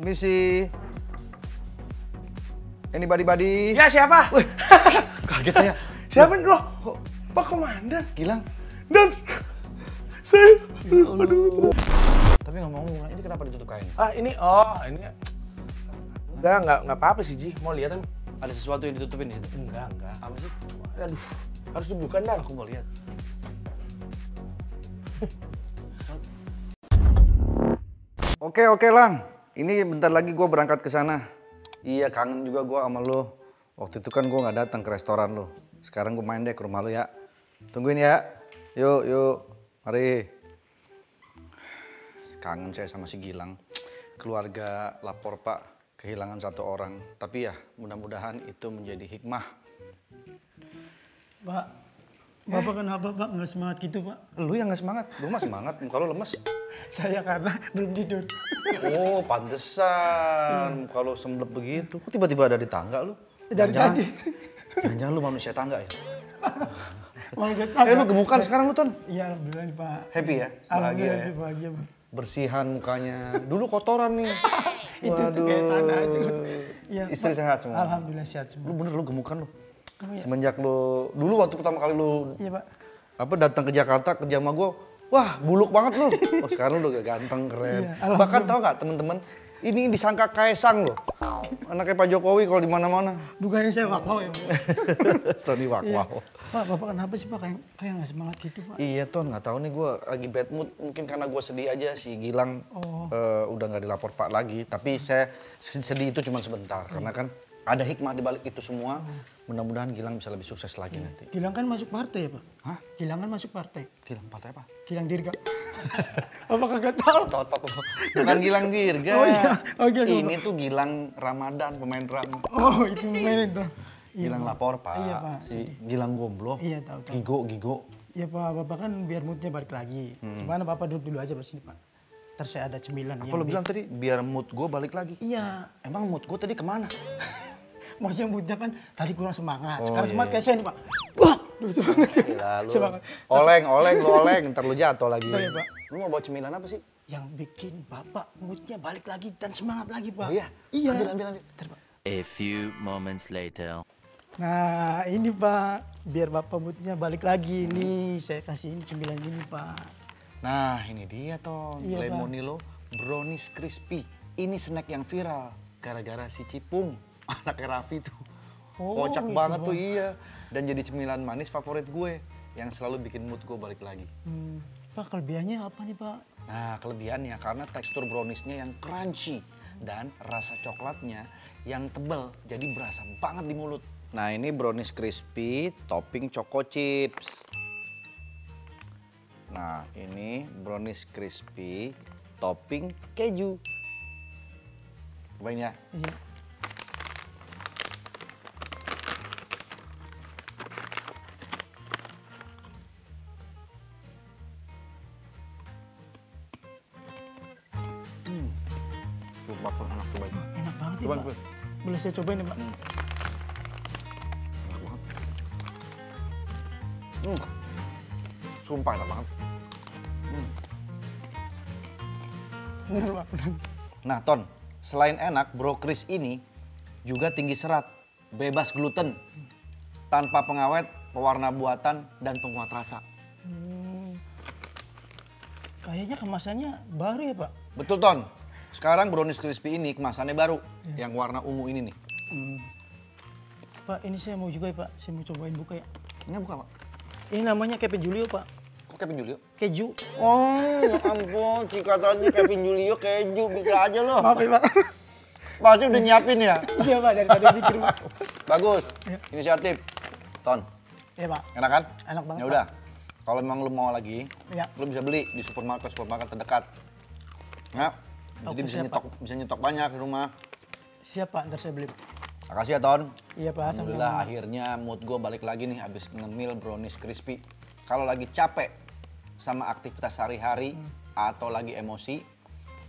Misi. Anybody body? Ya siapa? Wih, kaget saya. siapa nih loh? Pak Komandan. Gilang. Dan saya. Ya aduh. Tapi mau ngomong ini kenapa ditutup kain? Ah ini, oh ini. Enggak, enggak, enggak apa-apa sih Ji. Mau lihat kan? Ada sesuatu yang ditutupin di situ? Enggak, enggak. Apa sih? Aduh, harus dibuka dan aku mau lihat. Oke, oke, Lang. Ini bentar lagi gue berangkat ke sana. Iya kangen juga gue sama lo. Waktu itu kan gue nggak datang ke restoran lo. Sekarang gue main deh ke rumah lo ya. Tungguin ya. Yuk, yuk. Mari. Kangen saya sama si Gilang. Keluarga lapor pak kehilangan satu orang. Tapi ya mudah-mudahan itu menjadi hikmah. Pak, Bapak kenapa pak nggak semangat gitu pak? Lu yang nggak semangat, lu mah semangat, muka lu lemes. Saya karena belum tidur. Oh pantesan, muka iya. lu semblep begitu. Kok tiba-tiba ada di tangga lu? Dari jangan, tadi. Jangan-jangan lu manusia tangga ya? manusia tangga. Eh lu gemukan ya. sekarang lu Ton? Iya alhamdulillah nih pak. Happy ya? bahagia, ya? bahagia pak. Bersihan mukanya. Dulu kotoran nih. Itu tuh kayak tanah aja. Ya, Istri sehat semua? Alhamdulillah sehat semua. Lu bener lu gemukan lu? Oh, iya. Semenjak lu dulu waktu pertama kali lu iya, Pak. apa datang ke Jakarta kerja sama gue, wah buluk banget lu. oh, sekarang lu udah ganteng keren. Iya, Bahkan tau gak teman-teman, ini disangka Kaisang loh. Anaknya Pak Jokowi kalau di mana-mana. Bukannya saya wakwaw. ya. Sony wakwau. Iya. Pak, Bapak kenapa sih Pak kayak kayak nggak semangat gitu Pak? Iya Ton, nggak tahu nih gue lagi bad mood. Mungkin karena gue sedih aja si Gilang oh. uh, udah gak dilapor Pak lagi. Tapi saya sedih itu cuma sebentar. Karena kan ada hikmah di balik itu semua. Mudah-mudahan Gilang bisa lebih sukses lagi hmm. nanti. Gilang kan masuk partai ya, Pak? Hah? Gilang kan masuk partai. Gilang partai apa? Gilang Dirga. apa kagak tahu? Tahu tahu. Bukan Gilang Dirga. Oh iya. Oh, Gilang. Ini tuh Gilang Ramadan, pemain drum. Oh, itu pemain drum. Gilang iya, lapor, Pak. Iya, Pak. Si Gilang Gomblo. Iya, tahu, tahu. Gigo, Gigo. Iya, Pak. Bapak kan biar moodnya balik lagi. Hmm. Gimana Bapak duduk dulu aja di sini, Pak ntar saya ada cemilan. Aku lo bilang tadi biar mood gue balik lagi. Iya. Emang mood gue tadi kemana? maksudnya muda kan tadi kurang semangat. Oh, Sekarang iya. semangat kayak iya. saya nih pak. Wah, lucu banget. lu. Semangat. Oleng, oleng, lu oleng. Ntar lu jatuh lagi. oh, iya, pak. Lu mau bawa cemilan apa sih? Yang bikin bapak moodnya balik lagi dan semangat lagi pak. Oh, iya? Iya. Ambil, ambil, ambil. ntar, pak. A few moments later. Nah, ini Pak, biar Bapak moodnya balik lagi hmm. nih. Saya kasih ini cemilan ini, Pak. Nah, ini dia, toh Iya, Lemonilo Brownies Crispy. Ini snack yang viral gara-gara si Cipung anaknya Raffi tuh. Oh, Kocak gitu banget tuh iya. Dan jadi cemilan manis favorit gue yang selalu bikin mood gue balik lagi. Hmm. Pak, kelebihannya apa nih, Pak? Nah, kelebihannya karena tekstur browniesnya yang crunchy dan rasa coklatnya yang tebal jadi berasa banget di mulut. Nah, ini brownies crispy topping choco chips. Nah, ini brownies crispy topping keju. Cobain ya? Iya. saya cobain nih, Pak. Hmm. Enak banget. Hmm. Sumpah enak banget. Hmm. Bener, Pak. Nah, Ton, selain enak, brokris ini juga tinggi serat, bebas gluten, tanpa pengawet, pewarna buatan, dan penguat rasa. Hmm. Kayaknya kemasannya baru ya, Pak? Betul, Ton. Sekarang brownies crispy ini kemasannya baru, ya. yang warna ungu ini nih. Hmm. Pak, ini saya mau juga ya Pak, saya mau cobain buka ya. Ini buka Pak? Ini namanya Kevin Julio Pak. Kok Kevin Julio? Keju. Oh, ya ampun, tadi Kevin Julio keju, bisa aja loh. Maaf ya Pak. Pak udah nyiapin ya? Iya Pak, dari tadi mikir Pak. Bagus, ya. inisiatif. Ton. Iya Pak. Enak kan? Enak banget Ya udah, kalau memang lu mau lagi, ya. lu bisa beli di supermarket-supermarket terdekat. Ya. Jadi Aku bisa siapa? nyetok bisa nyetok banyak di rumah. Siapa Pak, ntar saya beli. Makasih ya Ton. Iya Pak. Alhamdulillah akhirnya mood gue balik lagi nih habis ngemil brownies crispy. Kalau lagi capek sama aktivitas sehari-hari hmm. atau lagi emosi,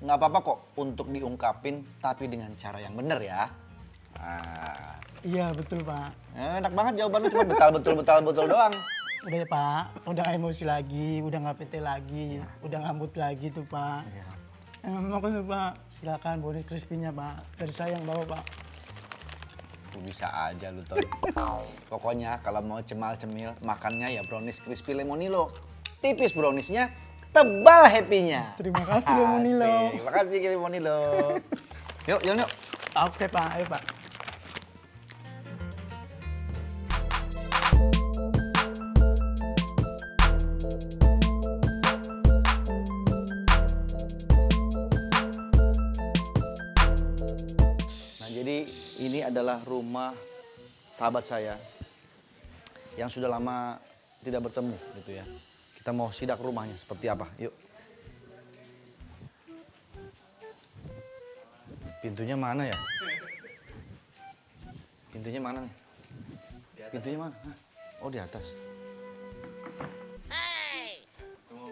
nggak apa-apa kok untuk diungkapin tapi dengan cara yang benar ya. Nah. Iya betul Pak. Eh, enak banget jawabannya cuma betal betul betal betul doang. Udah ya Pak, udah emosi lagi, udah nggak pete lagi, ya. udah ngambut lagi tuh Pak. Ya. Enak itu Pak. Silakan bonus crispy-nya Pak. Dari saya yang bawa Pak. Lu bisa aja lu tahu Pokoknya kalau mau cemal-cemil, makannya ya brownies crispy lemonilo. Tipis browniesnya, tebal happy-nya. Terima kasih Lemonilo. Terima kasih Lemonilo. yuk, yuk, yuk. Oke Pak, ayo Pak. adalah rumah sahabat saya yang sudah lama tidak bertemu gitu ya. Kita mau sidak rumahnya seperti apa? Yuk. Pintunya mana ya? Pintunya mana nih? Pintunya mana? Hah? Oh di atas. Oh,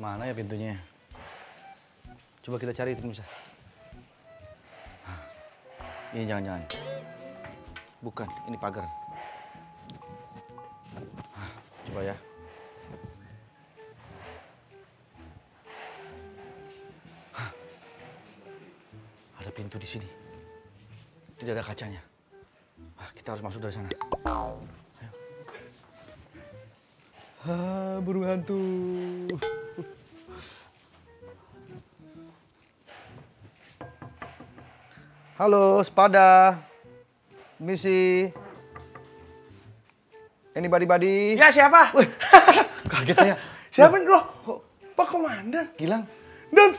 mana ya pintunya? Coba kita cari itu bisa. Ini jangan jangan. Bukan, ini pagar. Hah, coba ya. Hah, ada pintu di sini. Tidak ada kacanya. Hah, kita harus masuk dari sana. Ayo. Ha, ah, burung hantu. Halo, Spada. Misi. Anybody buddy? Ya, siapa? Wih, kaget saya. siapa nih, loh? Pak Komandan. Gilang. Dan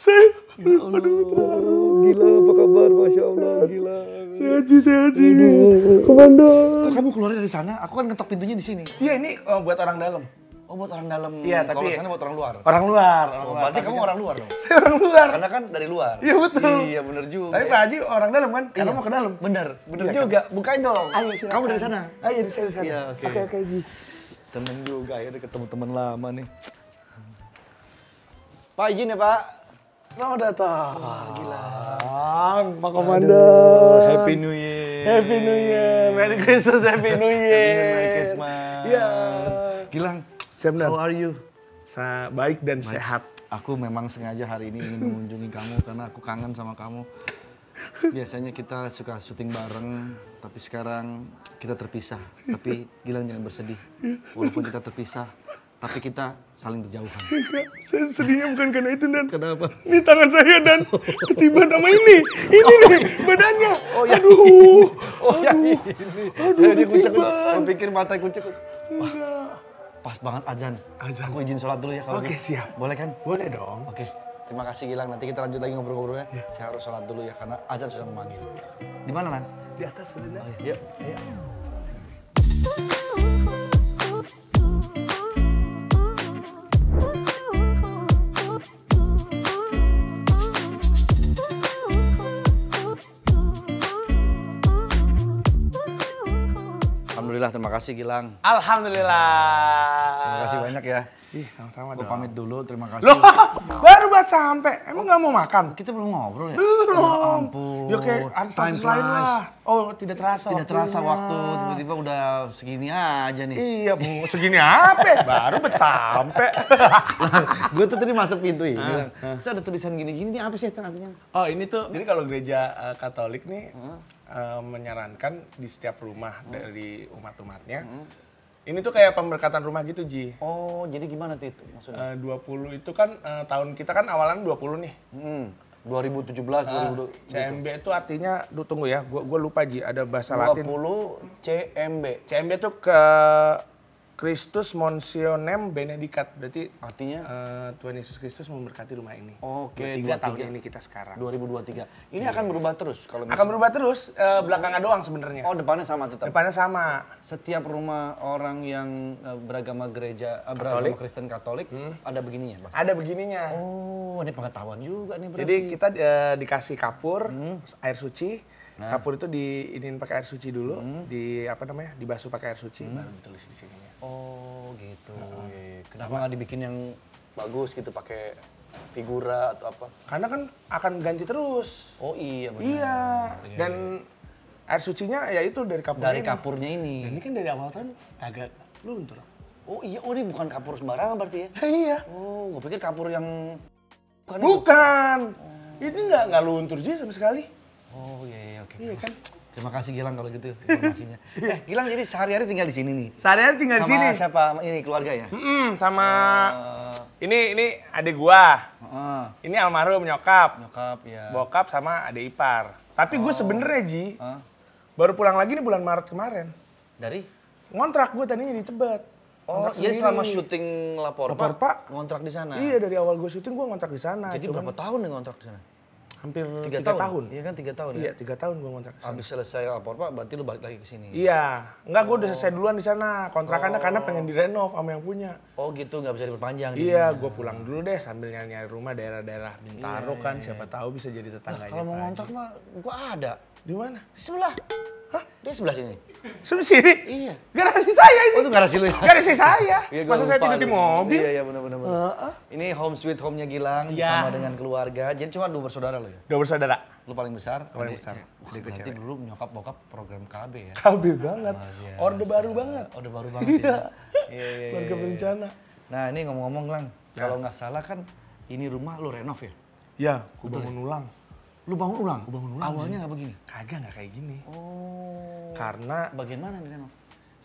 saya ya Allah. aduh Gila, apa kabar? Masya Allah, gila. Saya Haji, saya Haji. Komandan. Kok kamu keluar dari sana? Aku kan ngetok pintunya di sini. Iya, ini eh, buat orang dalam. Oh buat orang dalam. Iya, tapi kalau sana buat orang luar. Orang luar, orang oh, luar. Berarti kamu kan, orang luar kan dong. Saya orang luar. Karena kan dari luar. Iya betul. Iya benar juga. Tapi Pak Haji orang dalam kan? Karena iya. mau ke dalam. Bener, bener iya, juga. Kan? Bukain dong. Ayo, silakan. Kamu dari sana. Ayo ah, iya, dari iya, sana. Iya, oke. Oke, okay, oke, okay, Seneng juga akhirnya ketemu teman lama nih. Pak izin ya, Pak. Selamat datang. Wah, gila. Pak Komandan. Happy New Year. Happy New Year. Merry Christmas, Happy New Year. Merry Christmas. Iya. Gilang, Siap, How are you? Sa baik dan baik. sehat. Aku memang sengaja hari ini ingin mengunjungi kamu karena aku kangen sama kamu. Biasanya kita suka syuting bareng, tapi sekarang kita terpisah. Tapi Gilang jangan bersedih. Walaupun kita terpisah, tapi kita saling berjauhan. saya sedihnya bukan karena itu, Dan. Kenapa? Ini tangan saya, Dan. tiba nama ini. Ini nih, badannya. Oh, ya. Aduh. Oh, ya aduh. ini. Iya, iya. Aduh, Jadi kucek, pikir mata kucek. Enggak. Pas banget azan. Azan. Aku izin sholat dulu ya kalau Oke, gitu. siap. Boleh kan? Boleh dong. Oke. Terima kasih Gilang. Nanti kita lanjut lagi ngobrol-ngobrolnya. Ya. Iya. Saya harus sholat dulu ya karena azan sudah memanggil. Iya. Di mana, Lan? Di atas, sebenarnya. Oh, iya. Yuk. Iya. Alhamdulillah, terima kasih Gilang. Alhamdulillah. Terima kasih banyak ya. Ih, sama-sama Gue pamit dulu, terima kasih. Loh, baru buat sampai. Emang nggak mau makan? Kita belum ngobrol ya? Belum. Ya ampun. Ya kayak Time flies. Oh, tidak terasa Tidak terasa waktu, tiba-tiba udah segini aja nih. Iya, Bu. Segini apa? baru buat sampai. gue tuh tadi masuk pintu ya, ah, bilang, ah. terus ada tulisan gini-gini, ini apa sih artinya? Oh, ini tuh, jadi kalau gereja eh, katolik nih, uh, menyarankan di setiap rumah hmm. dari umat-umatnya, hmm. Ini tuh kayak pemberkatan rumah gitu, Ji. Oh, jadi gimana tuh itu maksudnya? Eh, uh, 20 itu kan uh, tahun kita kan awalan 20 nih. Hmm. 2017, uh, 2020. CMB gitu. itu artinya, duh tunggu ya, gue gua lupa Ji, ada bahasa 20 Latin. 20 CMB. CMB tuh ke Kristus Monsionem Benedikat berarti artinya uh, Tuhan Yesus Kristus memberkati rumah ini. Oke, okay, 23 tahun ini kita sekarang. 2023. Ini yeah. akan berubah terus kalau misalnya. Akan berubah terus uh, belakangnya doang sebenarnya. Oh, depannya sama tetap. Depannya sama. Setiap rumah orang yang uh, beragama gereja uh, beragama Kristen Katolik hmm. ada begininya, Mas. Ada begininya. Oh, ini pengetahuan juga nih berarti. Jadi kita uh, dikasih kapur, hmm. air suci, Nah. Kapur itu diinin pakai air suci dulu, hmm. di apa namanya? dibasuh pakai air suci hmm. baru ditulis di sininya. Oh, gitu. Nah, Kenapa nggak dibikin yang bagus gitu pakai figura atau apa? Karena kan akan ganti terus. Oh iya benar. Iya. iya Dan air sucinya ya itu dari kapur Dari kapurnya ini. Dan ini kan dari awal tahun agak luntur. Oh iya, oh ini bukan kapur sembarangan berarti ya? Nah, iya. Oh, gue pikir kapur yang bukan. Bukan. Oh. Ini nggak nggak luntur juga sama sekali. Oh iya. iya. Iya, iya kan? kan? Terima kasih Gilang kalau gitu informasinya. eh, Gilang jadi sehari-hari tinggal di sini nih. Sehari-hari tinggal di sini. Sama siapa? Ini keluarga ya? Mm -mm, sama uh, ini ini adik gua. Uh, ini almarhum nyokap. Nyokap ya. Bokap sama adik ipar. Tapi oh. gue sebenernya Ji, uh. baru pulang lagi nih bulan Maret kemarin. Dari? Ngontrak gue tadinya di Tebet. Oh, jadi iya, selama syuting lapor, lapor Pak, ngontrak di sana? Iya, dari awal gue syuting gue ngontrak di sana. Jadi Cuman, berapa tahun nih ngontrak di sana? hampir tiga, tahun. tahun. Iya kan tiga tahun. Ya? Iya ya? tiga tahun gue kontrak. Habis selesai lapor pak, berarti lu balik lagi ke sini. Iya, enggak gue udah oh. selesai duluan di sana kontrakannya oh. karena pengen direnov sama yang punya. Oh gitu, nggak bisa diperpanjang. Iya, gue pulang dulu deh sambil nyari, rumah daerah-daerah Bintaro iya, kan, iya. siapa iya. tahu bisa jadi tetangga. Nah, kalau mau kontrak mah gue ada. Di mana? Di sebelah. Hah? Dia sebelah sini? Sebelah sini? Iya. Garasi saya ini. Oh, itu garasi lu ya? Garasi saya. iya, Masa saya tidur di mobil? Iya, iya benar-benar. Uh, uh. Ini home sweet home-nya Gilang ya. sama dengan keluarga. Jadi cuma dua bersaudara lo ya? Dua bersaudara. Lu paling besar? Paling besar. Wah, nanti cewek. dulu nyokap bokap program KB ya? KB banget. Oh, Orde baru banget. Orde baru banget ya. iya. iya, iya, iya. Keluarga iya, iya. berencana. Nah ini ngomong-ngomong Lang, nah. kalau nggak salah kan ini rumah lu renov ya? Iya, gua bangun ya? ulang. Lu bangun ulang? Gua bangun ulang. Awalnya iya. nggak begini? Kagak nggak kayak gini. Oh. Karena bagaimana nih Reno?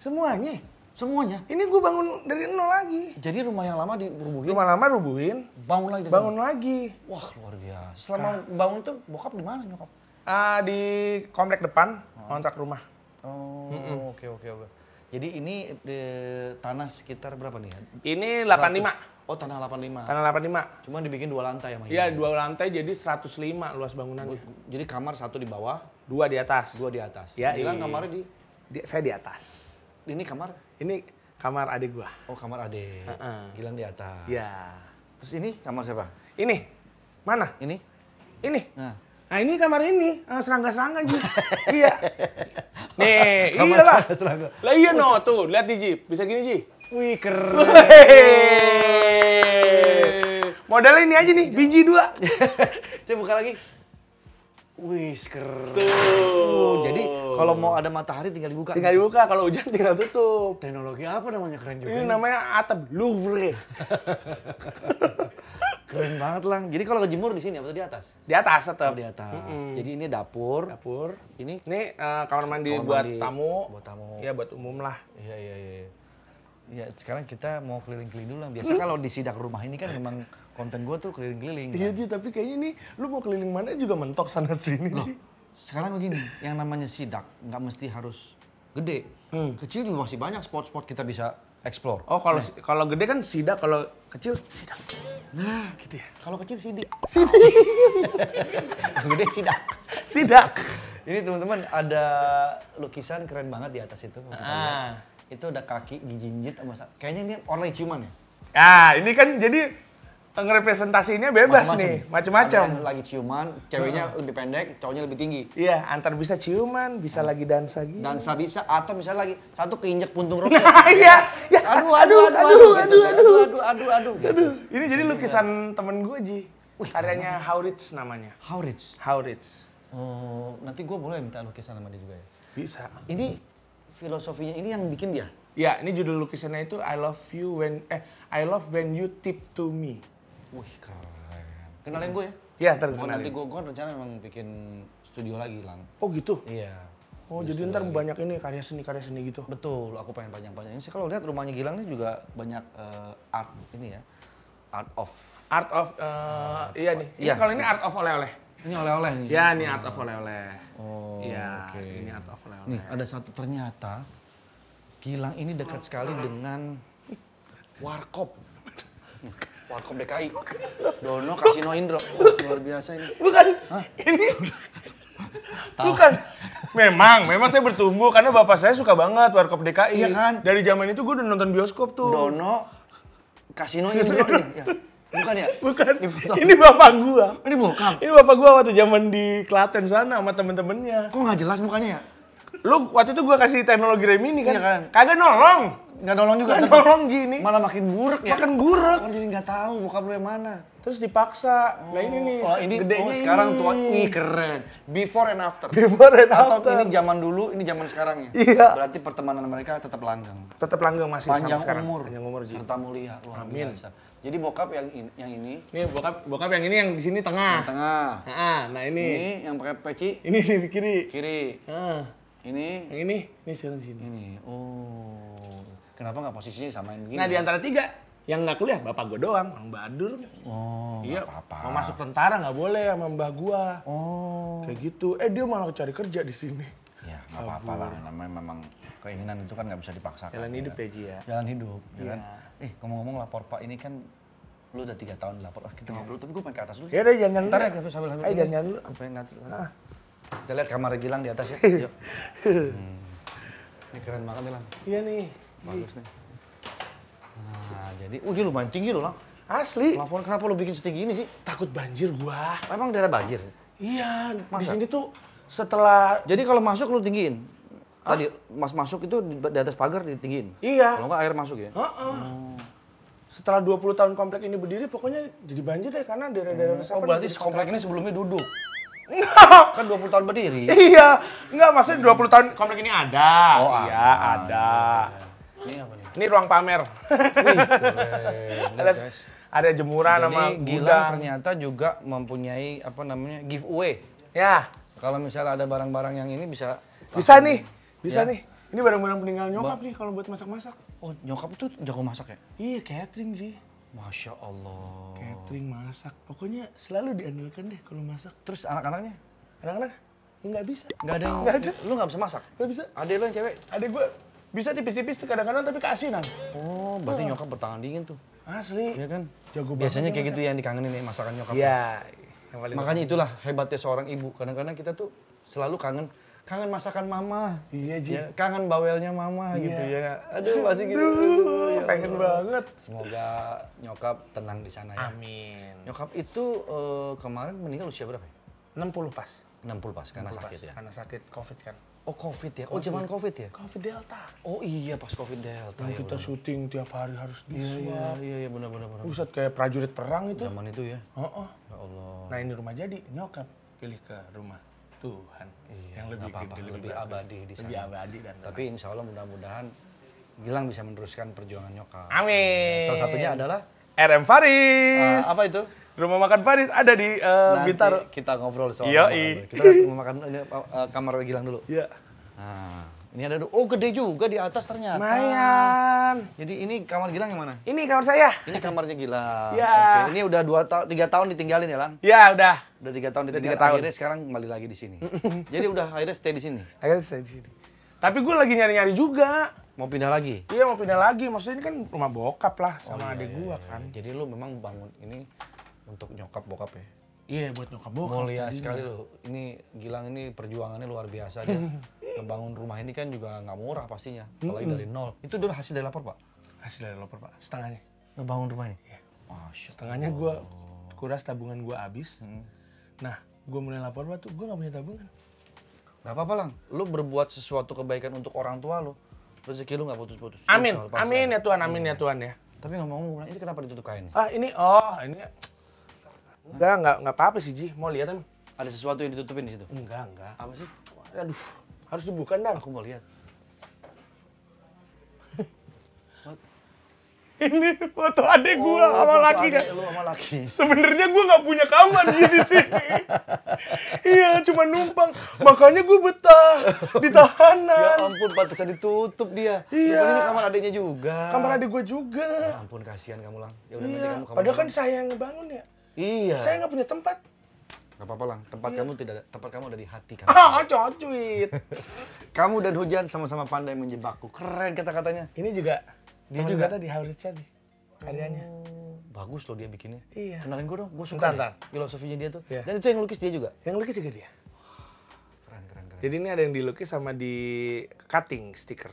Semuanya. Semuanya. Ini gue bangun dari nol lagi. Jadi rumah yang lama dirubuhin. Rumah lama rubuhin. Bangun lagi. Bangun lagi. Wah luar biasa. Selama Kak. bangun tuh bokap di mana nyokap? Uh, di komplek depan, oh. kontrak oh. rumah. Oh, oke oke oke. Jadi ini di tanah sekitar berapa nih? Ini 85. Oh, tanah 85. Tanah 85. Cuma dibikin dua lantai iya, ya, Mas? Iya, dua lantai jadi 105 luas bangunannya. Jadi kamar satu di bawah, dua di atas. Dua di atas. Ya, Bilang iya. kamarnya di... di saya di atas. Ini kamar? Ini kamar adik gua. Oh, kamar adik. Uh -uh. Gilang di atas. Iya. Terus ini kamar siapa? Ini. Mana? Ini. Ini. Nah. Nah ini kamar ini eh, serangga-serangga Ji. iya. Nih, kamar iya lah. Serangga, Lah iya no, tuh lihat Ji, bisa gini Ji. Wih keren. Modelnya ini aja nih, biji dua. Coba buka lagi. Wih keren. Tuh. Jadi kalau mau ada matahari tinggal dibuka. Tinggal dibuka, kalau hujan tinggal tutup. Teknologi apa namanya keren juga. Ini namanya atap Louvre. Keren banget lah Jadi kalau ngejemur di sini atau di atas? Di atas tetap. Oh, di atas. Mm -hmm. Jadi ini dapur. Dapur. Ini ini uh, kamar mandi kamar buat mandi, tamu. Buat tamu. Iya buat umum lah. Iya iya iya. Ya sekarang kita mau keliling-keliling dulu lah. Biasa hmm. kalau di sidak rumah ini kan memang konten gua tuh keliling-keliling. Iya -keliling, kan? tapi kayaknya ini lu mau keliling mana juga mentok sana sini. Loh, sekarang begini, yang namanya sidak nggak mesti harus gede. Hmm. Kecil juga masih banyak spot-spot kita bisa explore. Oh, kalau nah. kalau gede kan sida, kalau kecil sida. Nah, gitu ya. Kalau kecil sida. Sidi. gede sida. Sida. Ini teman-teman ada lukisan keren banget di atas itu. Ah. Itu ada kaki dijinjit sama kayaknya ini orang ciuman ya. Ah, ini kan jadi ngerepresentasinya bebas Macem -macem. nih, macam-macam. Lagi ciuman, ceweknya hmm. lebih pendek, cowoknya lebih tinggi. Iya, antar bisa ciuman, bisa hmm. lagi dansa gitu. Dansa bisa atau misalnya lagi satu keinjek puntung rokok. iya. iya. Ya. Aduh, aduh, aduh, aduh, aduh, aduh, aduh, aduh, aduh, aduh, gitu. aduh. Ini jadi lukisan temen gue, Ji. Wih, karyanya Hauritz namanya. Hauritz? Hauritz. Oh, nanti gue boleh minta lukisan sama dia juga ya? Bisa. Ini filosofinya ini yang bikin dia? Ya, ini judul lukisannya itu I love you when eh I love when you tip to me. Wih keren. Kenalin gue ya? Iya ntar gue Nanti gue gue rencana memang bikin studio lagi lang. Oh gitu? Iya. Oh jadi ntar banyak ini karya seni karya seni gitu. Betul, aku pengen banyak-banyak panjangin sih. Kalau lihat rumahnya Gilang ini juga banyak uh, art ini ya, art of. Art of, uh, eh, art iya nih. Iya. Kalau ini art of oleh-oleh. Ini oleh-oleh nih. Iya ini art of oleh-oleh. Oh. Iya. Okay. Ini art of oleh-oleh. Nih ada satu ternyata Gilang ini dekat sekali dengan warkop. Warkop DKI. Dono Kasino Indro. luar biasa ini. Bukan. Hah? Ini. Bukan. Memang, memang saya bertumbuh karena bapak saya suka banget Warkop DKI. Iya kan? Dari zaman itu gue udah nonton bioskop tuh. Dono Kasino Indro nih. Ya. Bukan ya? Bukan. Ini bapak gua. Ini bukan Ini bapak gua waktu zaman di Klaten sana sama temen-temennya. Kok nggak jelas mukanya ya? Lu waktu itu gua kasih teknologi Remini ini kan? Iya kan? Kagak nolong. Nggak nolong juga. Nggak nolong gini. Malah makin buruk ya. Makin buruk. Orang jadi nggak tahu bokap lu yang mana. Terus dipaksa. Oh. Nah ini nih. Oh ini oh, sekarang ini. tuh ih keren. Before and after. Before and Atau after. Atau ini zaman dulu, ini zaman sekarang ya. Iya. Berarti pertemanan mereka tetap langgeng. Tetap langgeng masih Panjang sampai sekarang. umur. Panjang umur. Serta mulia. Luar Amin. biasa. Jadi bokap yang in, yang ini. Ini bokap bokap yang ini yang di sini tengah. Yang tengah. Nah, nah ini. Ini yang pakai peci. Ini di kiri. Kiri. Nah. Ini. Yang ini. Ini sekarang di sini. Ini. Oh. Kenapa nggak posisinya samain begini? Nah di antara tiga yang nggak kuliah bapak gue doang, Mang Badur. Oh, iya. apa-apa. Mau masuk tentara nggak boleh sama mbah gue. Oh. Kayak gitu. Eh dia malah cari kerja di sini. Ya nggak apa-apa lah. Namanya memang keinginan itu kan nggak bisa dipaksakan. Jalan hidup ya, ya Ji ya. Jalan hidup, ya, kan. Iya. Eh ngomong-ngomong lapor Pak ini kan lu udah tiga tahun lapor ah kita iya. ngobrol tapi gue pengen ke atas dulu ya deh jangan ntar ya sambil sambil Ayo jangan lu pengen nanti kita lihat kamar Gilang di atas ya yuk hmm. ini keren banget Gilang iya nih Bagus iya. nih. Nah, jadi, uh dia lumayan tinggi loh, Lang. Asli. Plafon kenapa lo bikin setinggi ini sih? Takut banjir gua. Emang daerah banjir? Iya, Masa? di sini tuh setelah... Jadi kalau masuk lo tinggiin? Hah? Tadi mas masuk itu di, atas pagar ditinggiin? Iya. Kalau nggak air masuk ya? Oh. Setelah Uh -uh. hmm. Setelah 20 tahun komplek ini berdiri, pokoknya jadi banjir deh karena daerah-daerah hmm. Oh berarti komplek ini sebelumnya duduk? Enggak. Kan 20 tahun berdiri. Iya. Enggak, maksudnya 20 tahun komplek ini ada. Oh, iya, ada. ada. Ini apa nih? Ini ruang pamer. Wih, keren. ada, ada jemuran Jadi, sama gila ternyata juga mempunyai apa namanya giveaway. Ya. Kalau misalnya ada barang-barang yang ini bisa bisa nih. Bisa ya. nih. Ini barang-barang peninggalan nyokap ba nih kalau buat masak-masak. Oh, nyokap itu jago masak ya? Iya, catering sih. Masya Allah. Catering masak. Pokoknya selalu diandalkan deh kalau masak. Terus anak-anaknya? Anak-anak? Nggak bisa. Nggak ada Enggak Nggak ada. Lu nggak bisa masak? Nggak bisa. Ada lu yang cewek? ada gue bisa tipis-tipis kadang-kadang tapi keasinan. Oh, berarti oh. nyokap bertangan dingin tuh. Asli. Iya kan? Jago banget. Biasanya kayak gitu ya. yang dikangenin nih masakan nyokap. Iya. Makanya kangen. itulah hebatnya seorang ibu. Kadang-kadang kita tuh selalu kangen kangen masakan mama. Iya, Ji. Ya, kangen bawelnya mama iya. gitu ya. Aduh, pasti gitu. ya pengen banget. Semoga nyokap tenang di sana ya. Amin. Nyokap itu uh, kemarin meninggal usia berapa ya? 60 pas. 60 pas karena 60 pas, sakit ya. Karena sakit Covid kan. Oh COVID ya? Oh, COVID. Oh zaman COVID ya? COVID Delta. Oh iya pas COVID Delta. ya, kita bener. syuting tiap hari harus di Iya iya iya ya, benar benar benar. Pusat kayak prajurit perang itu. Zaman itu ya. Oh oh. Ya Allah. Nah ini rumah jadi nyokap pilih ke rumah Tuhan iya, yang lebih apa -apa. lebih, lebih abadi di sana. Lebih abadi dan. Tapi insya Allah mudah-mudahan Gilang bisa meneruskan perjuangan nyokap. Amin. Salah satunya adalah RM Faris. Uh, apa itu? Rumah makan Faris ada di uh, Nanti Kita ngobrol soal Yoi. Kita rumah makan uh, kamar Gilang dulu. Iya. Nah, ini ada oh gede juga di atas ternyata. Mayan. Jadi ini kamar Gilang yang mana? Ini kamar saya. Ini kamarnya Gilang. Iya. Oke. Ini udah dua tahun tiga tahun ditinggalin ya Lang? Iya udah. Udah tiga tahun ditinggalin. Udah tiga tahun. Akhirnya sekarang kembali lagi di sini. Jadi udah akhirnya stay di sini. Akhirnya stay di sini. Tapi gue lagi nyari-nyari juga. Mau pindah lagi? Iya mau pindah lagi. Maksudnya ini kan rumah bokap lah sama oh, iya, adik iya, gua iya. kan. Iya. Jadi lu memang bangun ini untuk nyokap bokap ya? Iya buat nyokap bokap. Mulia iya. sekali lo. Ini Gilang ini perjuangannya luar biasa dia. Ngebangun rumah ini kan juga nggak murah pastinya. Apalagi dari nol. Itu udah hasil dari lapor pak? Hasil dari lapor pak. Setengahnya. Ngebangun rumah ini? Iya. Masya Setengahnya gua oh. kuras tabungan gua habis. Hmm. Nah, gua mulai lapor pak tuh gua nggak punya tabungan. Gak apa-apa lang, lu berbuat sesuatu kebaikan untuk orang tua lu rezeki lu nggak putus-putus. Amin, amin ya Tuhan, amin ya iya. Tuhan ya. Tapi ngomong-ngomong, ini kenapa ditutup kain? Ah ini, oh ini Enggak, enggak, enggak apa-apa sih Ji, mau lihat emang. Ada sesuatu yang ditutupin di situ? Enggak, enggak. Apa sih? Aduh, harus dibuka, Ndang. Aku mau lihat. ini foto adik gue oh, sama laki laki. Sebenarnya gue nggak punya kamar di sini. iya, cuma numpang. Makanya gue betah di tahanan. Ya ampun, pantesan ditutup dia. Ya, iya. Ya, ini kamar adiknya juga. Kamar adik gue juga. Ya ampun, kasihan kamu lang. Ya udah iya. nanti kamu kamar. Padahal kan saya yang ngebangun ya. Iya. Saya nggak punya tempat. Gak apa-apa lang, tempat iya. kamu tidak ada, tempat kamu ada di hati kamu. Ah, cocuit. kamu dan hujan sama-sama pandai menjebakku. Keren kata-katanya. Ini juga dia juga tadi Howard tadi karyanya hmm, bagus loh dia bikinnya iya. kenalin gue dong gue suka ntar, deh, filosofinya dia tuh iya. dan itu yang lukis dia juga yang lukis juga dia keren keren keren jadi ini ada yang dilukis sama di cutting stiker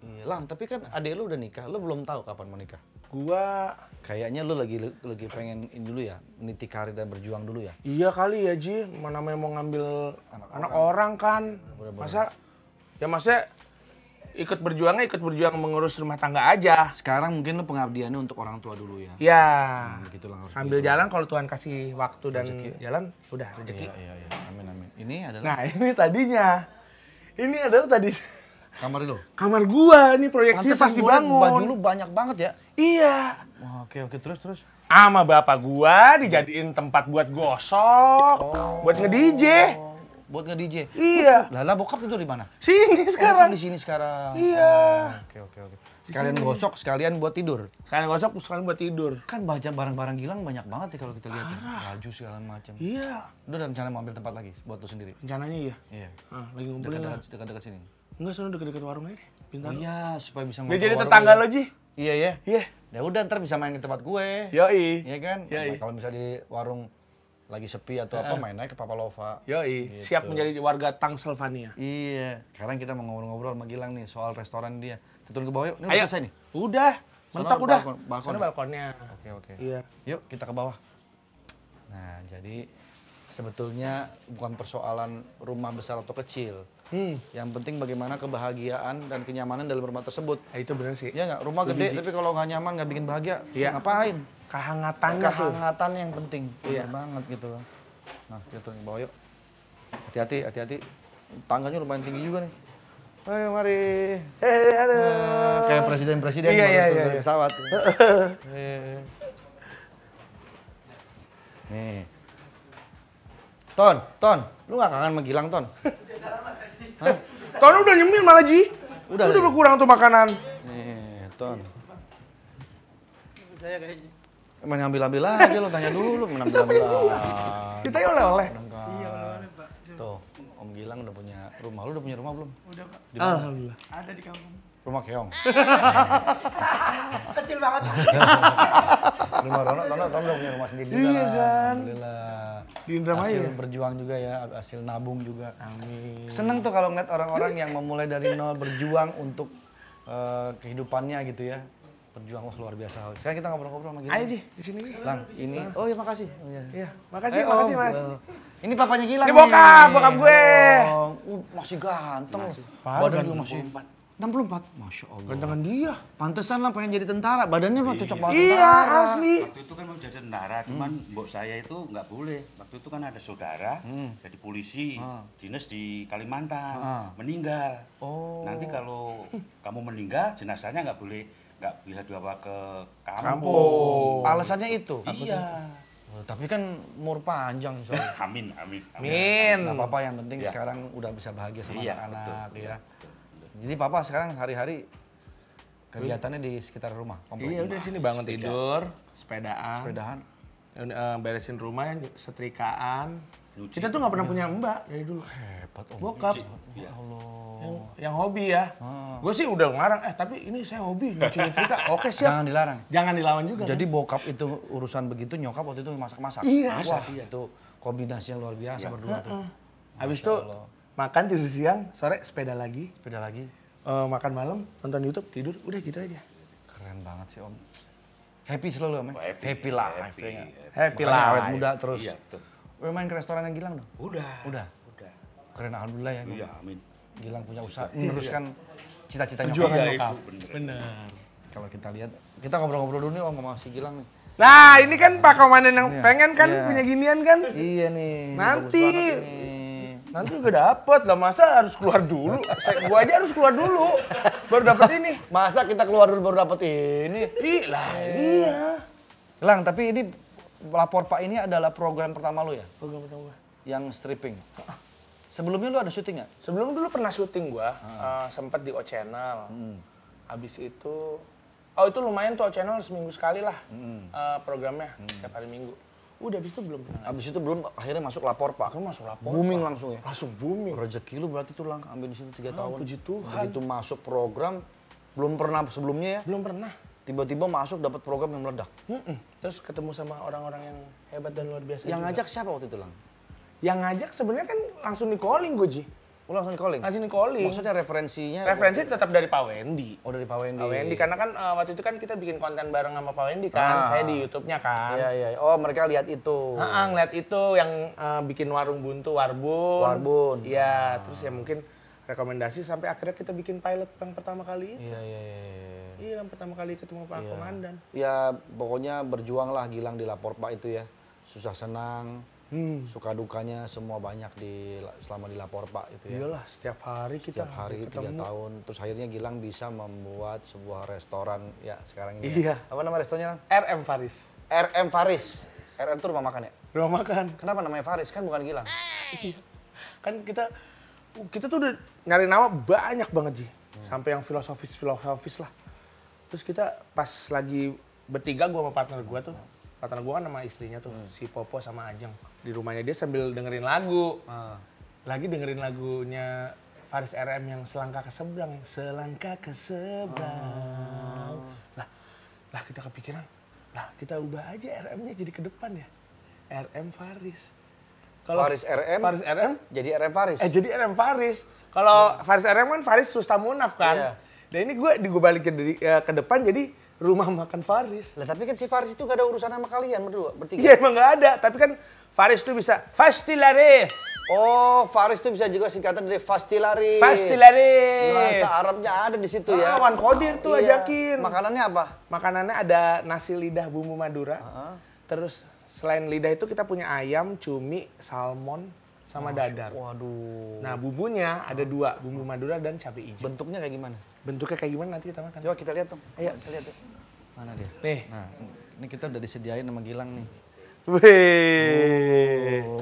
Iya, Lam, tapi kan adek lu udah nikah, lu belum tahu kapan mau nikah. Gua kayaknya lu lagi lagi pengen ini dulu ya, meniti karir dan berjuang dulu ya. Iya kali ya, Ji. Mana namanya mau ngambil anak, anak orang. orang kan. Bener -bener. Masa ya maksudnya ikut berjuangnya ikut berjuang mengurus rumah tangga aja. Sekarang mungkin lu pengabdiannya untuk orang tua dulu ya. ya Nah, hmm, gitu lah. Sambil jalan kalau Tuhan kasih waktu dan rezeki. Ya. jalan udah iya, rezeki. Iya, iya, iya. Amin amin. Ini adalah Nah, ini tadinya. Ini adalah tadi kamar lu. Kamar gua ini proyeksi Lantas pasti bangun. Baju lu banyak banget ya. Iya. Oh, oke oke terus terus. Ama bapak gua dijadiin tempat buat gosok, oh. buat nge-DJ. Oh buat nge DJ. Iya. Lah lah bokap tidur di mana? Sini sekarang. Oh, di sini sekarang. Iya. Ah, oke oke oke. Sekalian gosok, sekalian buat tidur. Sekalian gosok, sekalian buat tidur. Kan baca barang-barang hilang banyak banget ya kalau kita lihat. Ya. Baju segala macam. Iya. Udah ada rencana mau ambil tempat lagi buat lu sendiri? Rencananya iya. Iya. Ah, lagi ngumpulin dekat, dekat, sini. Enggak, sono dekat-dekat warung aja deh. Oh iya, supaya bisa ngobrol. jadi tetangga ya. lo, Ji. Iya, ya. Iya. Ya udah ntar bisa main ke tempat gue. Yoi. Iya kan? Yoi. kalau misalnya di warung lagi sepi atau apa main naik ke Papa Lova. Yoi, gitu. siap menjadi warga Tangselvania. Iya. Sekarang kita mau ngobrol-ngobrol sama Gilang nih soal restoran dia. Kita turun ke bawah yuk. Ini udah selesai nih. Udah. Mentok udah. Balkon, balkon. Sana balkonnya. Oke, oke. Iya. Yuk, kita ke bawah. Nah, jadi sebetulnya bukan persoalan rumah besar atau kecil. Hmm. Yang penting bagaimana kebahagiaan dan kenyamanan dalam rumah tersebut. Ya, itu benar sih. Ya nggak, rumah Setuju. gede tapi kalau nggak nyaman nggak bikin bahagia, ya. ngapain? kehangatan Kehangatan yang penting. Iya. banget gitu. Nah, kita gitu yang bawa yuk. Hati-hati, hati-hati. Tangganya lumayan tinggi juga nih. Ayo mari. Hei, halo. Nah, kayak presiden-presiden iya, iya, iya, iya. pesawat. Nih. Ton, Ton, lu gak kangen sama Gilang, Ton? Ton udah nyemil malah, Ji. Udah, udah berkurang tuh makanan. Nih, Ton. Saya kayaknya. Main ambil-ambil aja lo, tanya dulu lo, main ambil-ambil ya? Kita ya oleh-oleh. Iya, oleh-oleh, Pak. Tuh, Om Gilang udah punya rumah. Lu udah punya rumah belum? Udah, Pak. Alhamdulillah. Ada di kampung. Rumah keong. Kecil banget. rumah Rono, Rono Rono udah punya rumah sendiri juga iya, Kan? Alhamdulillah. Di Indramayu. Hasil ya? berjuang juga ya, hasil nabung juga. Amin. Seneng tuh kalau ngeliat orang-orang yang memulai dari nol berjuang untuk uh, kehidupannya gitu ya. Berjuang wah luar biasa. Sekarang kita ngobrol-ngobrol sama Ayo di, di sini. Lang, ini. Oh ya makasih. Iya. Iya. iya, makasih, eh, makasih Mas. ini papanya Gilang. Ini bokap, bokap gue. Oh, masih ganteng. Masih. Badan juga masih. 24. 64? Masya Allah. Gantengan dia. Pantesan lah pengen jadi tentara, badannya mah iya, cocok banget iya, tentara. Iya, asli. Waktu itu kan mau jadi tentara, cuman hmm. mbok saya itu nggak boleh. Waktu itu kan ada saudara hmm. jadi polisi, hmm. dinas di Kalimantan, hmm. meninggal. Oh. Nanti kalau kamu meninggal, jenazahnya nggak boleh nggak bisa dibawa ke kampung. kampung. Alasannya itu? Iya. Oh, tapi kan umur panjang soalnya. amin, amin. Amin. amin. Gak apa-apa yang penting ya. sekarang udah bisa bahagia sama iya, anak-anak ya. iya, ya. Jadi papa sekarang hari-hari kegiatannya di sekitar rumah. Iya udah sini bangun tidur, sepedaan, sepedaan, eh, eh, beresin rumah, setrikaan. Luci. Kita tuh nggak pernah punya mbak dari dulu. Hebat om. Bokap. Iya. Ya Allah. Yang, yang hobi ya. Ah. Gue sih udah ngarang, eh tapi ini saya hobi nyuci setrika. Oke siap. Jangan dilarang. Jangan dilawan juga. Jadi kan? bokap itu urusan begitu, nyokap waktu itu masak-masak. Iya. Masak. Wah iya. itu kombinasi yang luar biasa ya. berdua tuh. Habis itu makan tidur siang sore sepeda lagi sepeda lagi uh, makan malam nonton YouTube tidur udah gitu aja keren banget sih om happy selalu om ya? oh, happy, happy lah happy, happy, happy lah awet muda iya, terus iya, udah main ke restoran yang Gilang dong udah udah udah keren alhamdulillah ya iya amin Gilang punya usaha iya. meneruskan iya. cita-citanya juga iya, lokal benar kalau kita lihat kita ngobrol-ngobrol dulu nih om sama si Gilang nih Nah, ini kan Pak Komandan yang iya. pengen kan iya. punya ginian kan? Iya nih. Nanti Nanti udah dapet, lah, masa harus keluar dulu? Saya, gua aja harus keluar dulu, baru dapat ini. Masa kita keluar dulu baru dapet ini? Ih lah, iya. Lang, tapi ini lapor Pak ini adalah program pertama lu ya? Program pertama Yang stripping. Sebelumnya lu ada syuting nggak? Sebelum dulu pernah syuting gua, hmm. Ah. uh, eh, sempat di O Channel. Hmm. Habis itu, oh itu lumayan tuh O Channel seminggu sekali lah hmm. uh, programnya, hmm. setiap hari minggu. Udah abis itu belum pernah. Abis itu belum akhirnya masuk lapor pak. Kamu masuk lapor. Booming pak. langsung ya. Langsung booming. Rezeki lu berarti tuh lang ambil di situ tiga ah, tahun. Puji Tuhan. Begitu masuk program belum pernah sebelumnya ya. Belum pernah. Tiba-tiba masuk dapat program yang meledak. Mm -mm. Terus ketemu sama orang-orang yang hebat dan luar biasa. Yang juga. ngajak siapa waktu itu lang? Yang ngajak sebenarnya kan langsung di calling gue Ji. Oh langsung di calling? Langsung di calling. Maksudnya referensinya? Referensi tetap dari Pak Wendy. Oh dari Pak Wendy. Pak Wendy, karena kan uh, waktu itu kan kita bikin konten bareng sama Pak Wendy kan, ah. saya di YouTube-nya kan. Iya, iya. iya. Oh mereka lihat itu. Heeh, lihat itu yang uh, bikin warung buntu, warbun. Warbun. Iya, ah. terus ya mungkin rekomendasi sampai akhirnya kita bikin pilot yang pertama kali itu. Iya, iya, iya. Iya, iya. iya yang pertama kali ketemu Pak ya. Komandan. Iya, pokoknya berjuanglah Gilang di lapor Pak itu ya. Susah senang, Hmm. Suka dukanya semua banyak di selama di lapor Pak itu ya. Iyalah, setiap hari kita setiap hari tiga tahun. Terus akhirnya Gilang bisa membuat sebuah restoran ya sekarang ini. Ya. Iya. Apa nama restorannya? RM Faris. RM Faris. RM itu rumah makan ya? Rumah makan. Kenapa namanya Faris? Kan bukan Gilang. Iya. Kan kita kita tuh udah nyari nama banyak banget sih. Hmm. Sampai yang filosofis-filosofis lah. Terus kita pas lagi bertiga gua sama partner gua tuh partner gue kan sama istrinya tuh hmm. si Popo sama Ajeng di rumahnya dia sambil dengerin lagu hmm. lagi dengerin lagunya Faris RM yang selangkah ke seberang selangkah ke seberang hmm. lah lah kita kepikiran lah kita ubah aja RM-nya jadi ke depan ya RM Faris kalau Faris RM Faris RM jadi RM Faris eh jadi RM Faris kalau hmm. Faris RM kan Faris Rustamunaf kan yeah. dan ini gue gue balikin ke, eh, ke depan jadi rumah makan Faris. Lah tapi kan si Faris itu gak ada urusan sama kalian berdua, bertiga. Iya emang gak ada, tapi kan Faris itu bisa fastilare. Oh, Faris itu bisa juga singkatan dari Fastilari. Fastilari. Bahasa Arabnya ada di situ ya. Wan Kodir tuh iya. ajakin. Makanannya apa? Makanannya ada nasi lidah bumbu Madura. Ah. Terus selain lidah itu kita punya ayam, cumi, salmon, sama oh, dadar. Waduh. Nah bumbunya ada dua, bumbu Madura dan cabai hijau. Bentuknya kayak gimana? Bentuknya kayak gimana nanti kita makan. Coba kita lihat dong. Ayo. Iya. Kita lihat dong. Mana dia? Nih. Nah, ini kita udah disediain sama Gilang nih. Wih. Oh,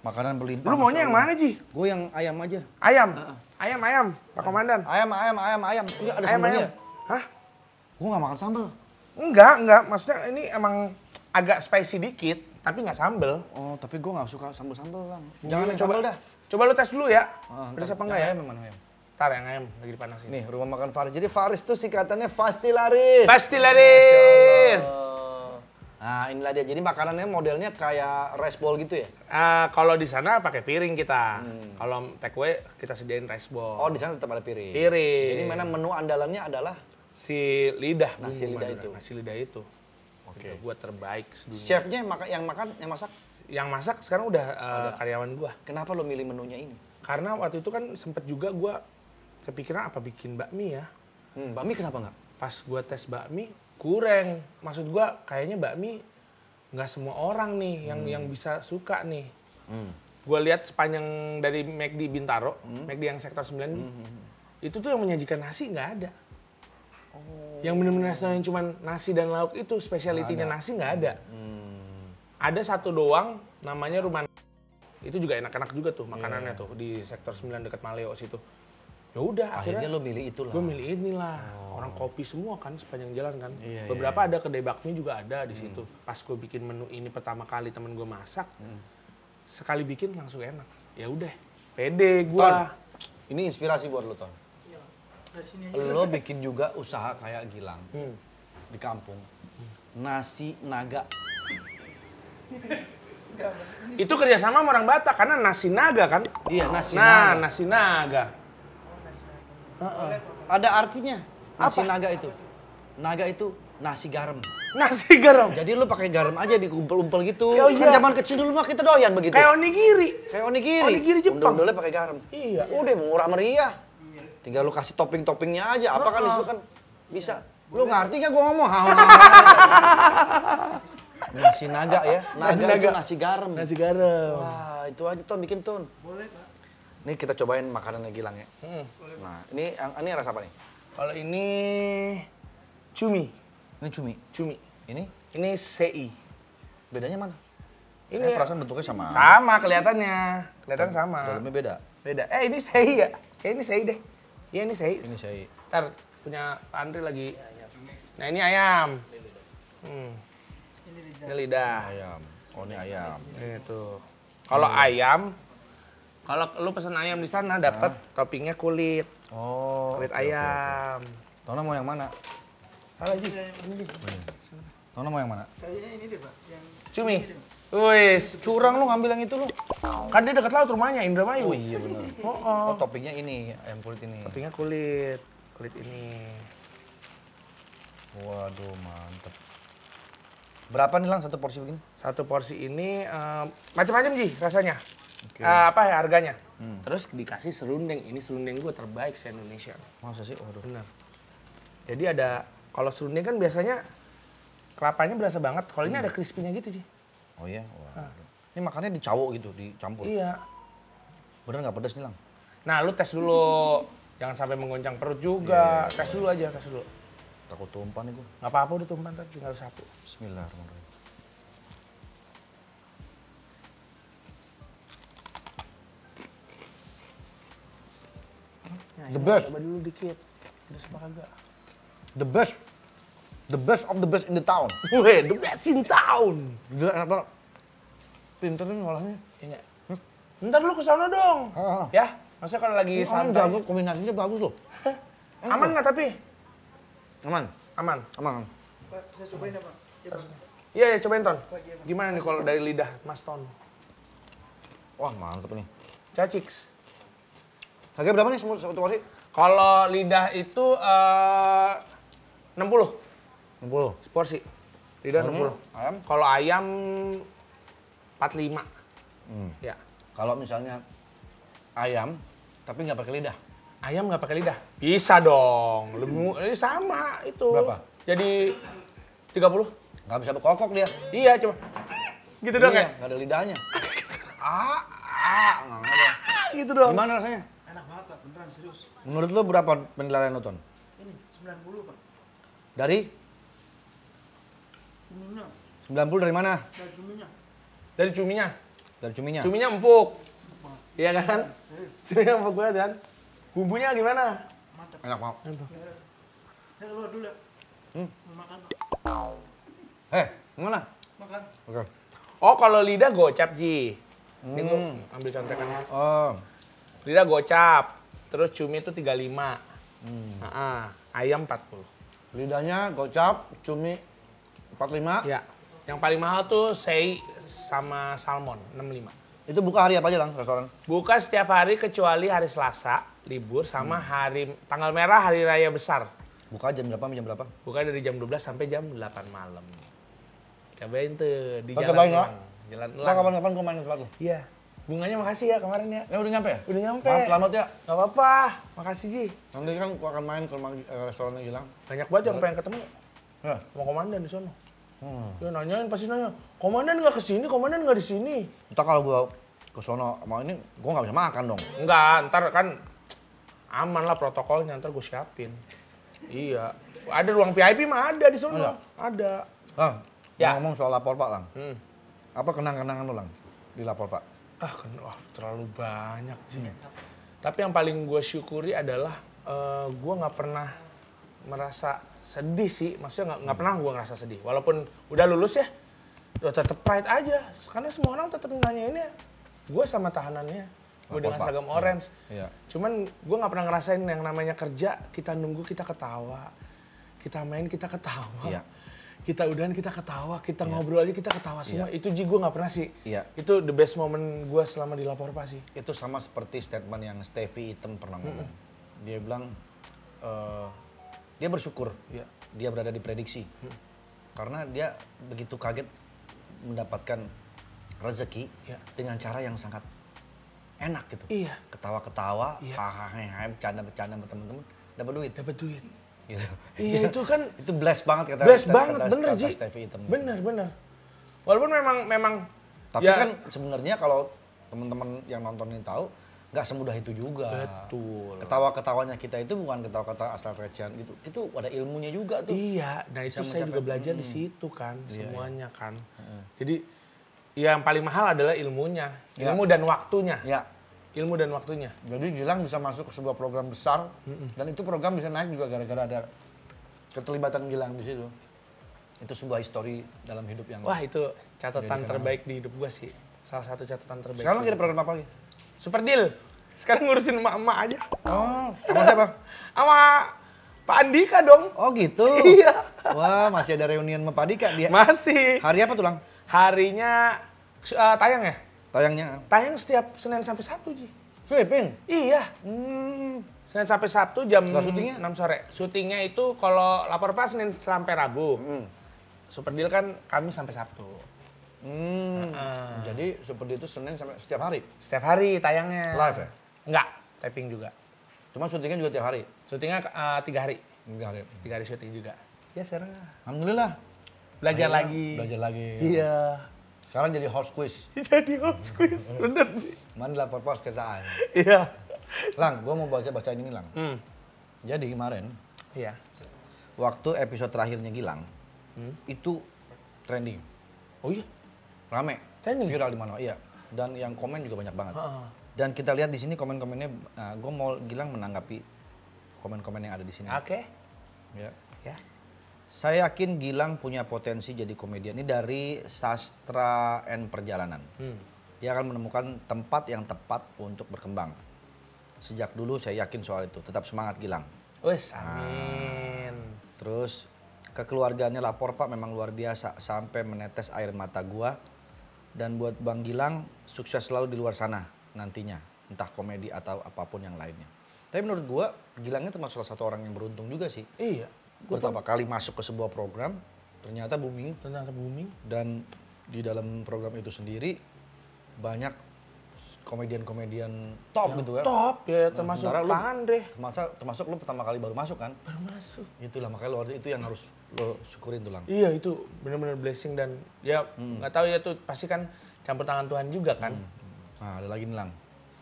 Makanan berlimpah. Lu maunya yang mana, Ji? Gue yang ayam aja. Ayam? Ayam, ayam. Pak Komandan. Ayam, ayam, ayam, ayam. Enggak ada ayam, Ayam. Hah? Gue gak makan sambal. Enggak, enggak. Maksudnya ini emang agak spicy dikit tapi nggak sambel. Oh, tapi gue nggak suka sambel-sambel lang. Iya, Jangan coba dah. Coba lu tes dulu ya. Oh, ah, Pedas apa enggak ya? Ayam, ayam. Ntar yang ayam lagi dipanasin. Nih, rumah makan Faris. Jadi Faris tuh singkatannya Fasti Laris. Fasti Laris. Nah, inilah dia. Jadi makanannya modelnya kayak rice bowl gitu ya? Uh, kalau di sana pakai piring kita. Hmm. Kalau takeaway kita sediain rice bowl. Oh, di sana tetap ada piring. Piring. Jadi mana menu andalannya adalah si lidah. Nasi lidah itu. Nasi lidah itu. Gitu. okay. Gue terbaik sedunia. Chefnya yang makan, yang makan, yang masak? Yang masak sekarang udah uh, karyawan gue. Kenapa lo milih menunya ini? Karena waktu itu kan sempet juga gue kepikiran apa bikin bakmi ya. Hmm, bakmi kenapa nggak? Pas gue tes bakmi kurang. Maksud gue kayaknya bakmi nggak semua orang nih yang hmm. yang bisa suka nih. Hmm. Gue lihat sepanjang dari McD Bintaro, hmm. McD yang sektor 9 hmm, hmm, hmm. itu tuh yang menyajikan nasi nggak ada. Yang benar-benar restoran yang cuma nasi dan lauk itu spesialitinya nasi nggak ada. Hmm. Ada satu doang namanya rumah itu juga enak-enak juga tuh makanannya yeah. tuh di sektor 9 dekat Maleo situ. Ya udah akhirnya, akhirnya lo milih itulah. Gue milih inilah. Oh. Orang kopi semua kan sepanjang jalan kan. Yeah, iya, Beberapa yeah. ada kedai bakmi juga ada di hmm. situ. Pas gue bikin menu ini pertama kali temen gue masak, hmm. sekali bikin langsung enak. Ya udah, pede gue. Ini inspirasi buat lo, Ton lo bikin juga usaha kayak Gilang hmm. di kampung nasi naga itu kerjasama sama orang Batak karena nasi naga kan iya nasi nah, naga nasi naga uh -uh. ada artinya nasi Apa? naga itu naga itu nasi garam nasi garam jadi lu pakai garam aja di kumpul gitu ya, iya. kan zaman kecil dulu mah kita doyan begitu kayak onigiri kayak onigiri onigiri Jepang dulu pakai garam iya udah murah meriah Tinggal lu kasih topping-toppingnya aja. Apa kan itu kan bisa. Lu ngerti gak gua ngomong? nasi naga ya. Naga, nasi naga. itu nasi garam. Nasi garam. Wah, itu aja tuh bikin tuh. Boleh, Pak. Ini kita cobain yang Gilang ya. Hmm. Nah, ini yang ini rasa apa nih? Kalau ini cumi. Ini cumi. Cumi. Ini? Ini CI. Bedanya mana? Ini eh, ya. perasaan bentuknya sama. Sama kelihatannya. Kelihatan sama. Dalamnya beda. Beda. Eh, ini CI ya? Kayak ini CI deh. Iya ini sei. Ini sei. Ntar punya Pak Andri lagi. Nah ini ayam. Hmm. Ini lidah. Ayam. Oh ini ayam. Ini tuh. Kalau hmm. ayam, kalau lu pesen ayam di sana dapat nah. toppingnya kulit. Oh. Kulit okay, ayam. Okay, okay. Tona mau yang mana? Salah Ji. Ini Tona mau yang mana? ini deh Pak. Yang Cumi. Ini deh. Wes, curang lu ngambil yang itu lu. Kan dia dekat laut rumahnya Indramayu. Oh iya benar. Oh, oh. oh topiknya ini ayam kulit ini. Topiknya kulit, kulit ini. Waduh, mantep. Berapa nih lang satu porsi begini? Satu porsi ini uh, macam-macam sih rasanya. Okay. Uh, eh, apa ya harganya? Hmm. Terus dikasih serundeng. Ini serundeng gua terbaik di Indonesia. Masa sih? Waduh. Benar. Jadi ada kalau serundeng kan biasanya kelapanya berasa banget. Kalau hmm. ini ada crispy-nya gitu, sih. Oh iya? Wah. Nah. Ini makannya dicawo gitu, dicampur? Iya. Bener nggak pedas nih Lang? Nah lu tes dulu. Jangan sampai mengguncang perut juga. Iya, iya, iya, tes dulu aja, tes dulu. Takut tumpah nih gue. Gak apa-apa udah tumpah, tapi tinggal satu. Bismillahirrahmanirrahim. The best. Coba dulu dikit. Pedas apa kagak? The best. The best of the best in the town. Wih, the best in town. Gila enak banget. Pinter nih ngolahnya. Iya. Hmm? Ntar lu kesana dong. ha. Ah, ah. Ya, maksudnya kalau lagi Ini Jago kombinasinya bagus loh. Aman nggak tapi? Aman. Aman. Aman. Pak, saya cobain ya, Pak. Iya, ya, cobain Ton. Gimana nih kalau dari lidah Mas Ton? Wah, mantep nih. Caciks. Harga berapa nih satu porsi? Kalau lidah itu eh, uh, 60. 60. Seporsi. Lidah hmm. 60. Ayam? Kalau ayam 45. Hmm. Ya. Kalau misalnya ayam tapi nggak pakai lidah. Ayam nggak pakai lidah. Bisa dong. Lemu ini hmm. eh, sama itu. Berapa? Jadi 30. Nggak bisa berkokok dia. Iya, coba. Gitu dong iya, ya? Nggak ada lidahnya. Gitu ah, ah, nggak ada. Gitu dong. Gimana rasanya? Enak banget, Pak. Beneran, serius. Menurut lo berapa penilaian nonton? Ini, 90, Pak. Dari? Cuminya. 90 dari mana? Dari cuminya. Dari cuminya. Dari cuminya. Cuminya empuk. Iya kan? Cuminya empuk banget kan? Bumbunya gimana? Mantap. Enak banget. Mantap. Ya, dulu ya. Hmm. Makan. Eh, mana? Makan. Oke. Okay. Oh, kalau lidah gocap, Ji. Hmm. Ini ambil contekannya. Oh. Lidah gocap. Terus cumi itu 35. Hmm. Nah, ayam 40. Lidahnya gocap, cumi 45. Iya. Yang paling mahal tuh sei sama salmon 65. Itu buka hari apa aja lang restoran? Buka setiap hari kecuali hari Selasa libur sama hmm. hari tanggal merah hari raya besar. Buka jam berapa jam berapa? Buka dari jam 12 sampai jam 8 malam. Cobain tuh di Kau jalan Ya? Jalan ulang. kapan-kapan gua main ke tempat Iya. Bunganya makasih ya kemarin ya. Ya udah nyampe Udah nyampe. Maaf selamat ya. Gak apa-apa. Makasih Ji. Nanti kan gua akan main ke rumah eh, restorannya hilang. Banyak banget yang pengen ketemu. Ya. Mau komandan di sana. Hmm. Ya nanyain pasti nanya, komandan nggak kesini, komandan nggak di sini. Entah kalau gua ke sono mau ini, gua nggak bisa makan dong. Enggak, ntar kan aman lah protokolnya, ntar gua siapin. iya, ada ruang VIP mah ada di sono, ada. ada. Lang, ya. ngomong soal lapor pak lang, hmm. apa kenang-kenangan lu lang di lapor pak? Ah, ken wah, terlalu banyak sih. Hmm. Tapi yang paling gue syukuri adalah uh, eh, gue nggak pernah merasa sedih sih maksudnya nggak pernah gue ngerasa sedih walaupun udah lulus ya udah tetap pride aja karena semua orang tetap ini gue sama tahanannya gue dengan seragam iya. orange iya. cuman gue nggak pernah ngerasain yang namanya kerja kita nunggu kita ketawa kita main kita ketawa iya. kita udahan kita ketawa kita ngobrol aja kita ketawa semua itu ji gue nggak pernah sih itu the best moment gue selama di lapor pasti itu sama seperti statement yang Stevie Item pernah ngomong -hmm. dia bilang eh, dia bersyukur ya. dia berada di prediksi hmm. karena dia begitu kaget mendapatkan rezeki ya. dengan cara yang sangat enak gitu iya. ketawa-ketawa iya. hahaha bercanda-bercanda sama teman-teman dapat duit dapat duit gitu. iya itu kan itu bless banget kata bless kata, banget kata, bener kata, kata Ji hitam, bener gitu. bener walaupun memang memang tapi ya. kan sebenarnya kalau teman-teman yang nonton ini tahu nggak semudah itu juga. Betul. Ketawa-ketawanya kita itu bukan ketawa-ketawa asal recehan gitu. Itu ada ilmunya juga tuh. Iya, nah itu saya, saya juga belajar hmm. di situ kan, iya, semuanya iya. kan. Hmm. Jadi yang paling mahal adalah ilmunya, ya. ilmu ya. dan waktunya. iya. Ilmu dan waktunya. Jadi Gilang bisa masuk ke sebuah program besar mm dan itu program bisa naik juga gara-gara ada keterlibatan Gilang di situ. Itu sebuah histori dalam hidup yang Wah, itu catatan terbaik di hidup gua sih. Salah satu catatan terbaik. Sekarang kita program apa lagi? Super Deal. Sekarang ngurusin emak-emak aja. Oh, sama siapa? Sama Pak Andika dong. Oh gitu? Iya. Wah, masih ada reunian sama Pak Andika dia? Masih. Hari apa tulang? Harinya uh, tayang ya? Tayangnya? Tayang setiap Senin sampai Sabtu, Ji. Sweeping? Iya. Hmm. Senin sampai Sabtu jam syutingnya? 6 sore. Syutingnya itu kalau lapor pas Senin sampai Rabu. Hmm. Super deal kan kami sampai Sabtu. Hmm. Uh-uh. Jadi seperti itu Senin sampai setiap hari? Setiap hari tayangnya. Live ya? Enggak, taping juga. Cuma syutingnya juga tiap hari? Syutingnya uh, tiga hari. Tiga hari. Tiga hari syuting juga. Ya sekarang. Alhamdulillah. Belajar lagi. Belajar lagi. Iya. Sekarang jadi host quiz. jadi host quiz, hmm. bener sih. Mana lapor pos saat. Iya. Lang, gue mau baca-baca ini Lang. Hmm. Jadi kemarin. Iya. Waktu episode terakhirnya Gilang. Hmm? Itu trending. Oh iya? rame trending viral di mana iya dan yang komen juga banyak banget ha. dan kita lihat di sini komen-komennya uh, eh, gue mau Gilang menanggapi komen-komen yang ada di sini oke okay. ya ya saya yakin Gilang punya potensi jadi komedian ini dari sastra and perjalanan hmm. dia akan menemukan tempat yang tepat untuk berkembang sejak dulu saya yakin soal itu tetap semangat Gilang Wes, ah. amin. ah. terus kekeluargaannya lapor Pak memang luar biasa sampai menetes air mata gua dan buat Bang Gilang, sukses selalu di luar sana nantinya. Entah komedi atau apapun yang lainnya. Tapi menurut gua Gilangnya termasuk salah satu orang yang beruntung juga sih. Iya. Pertama kali masuk ke sebuah program, ternyata booming. Ternyata booming. Dan di dalam program itu sendiri banyak komedian-komedian top gitu kan Top ya nah, termasuk nah, Pak Termasuk, termasuk lu pertama kali baru masuk kan? Baru masuk. Itulah makanya lu itu yang harus lo syukurin tulang. Iya itu benar-benar blessing dan ya hmm. nggak hmm. tahu ya tuh pasti kan campur tangan Tuhan juga kan. Hmm. hmm. Nah, ada lagi Nilang.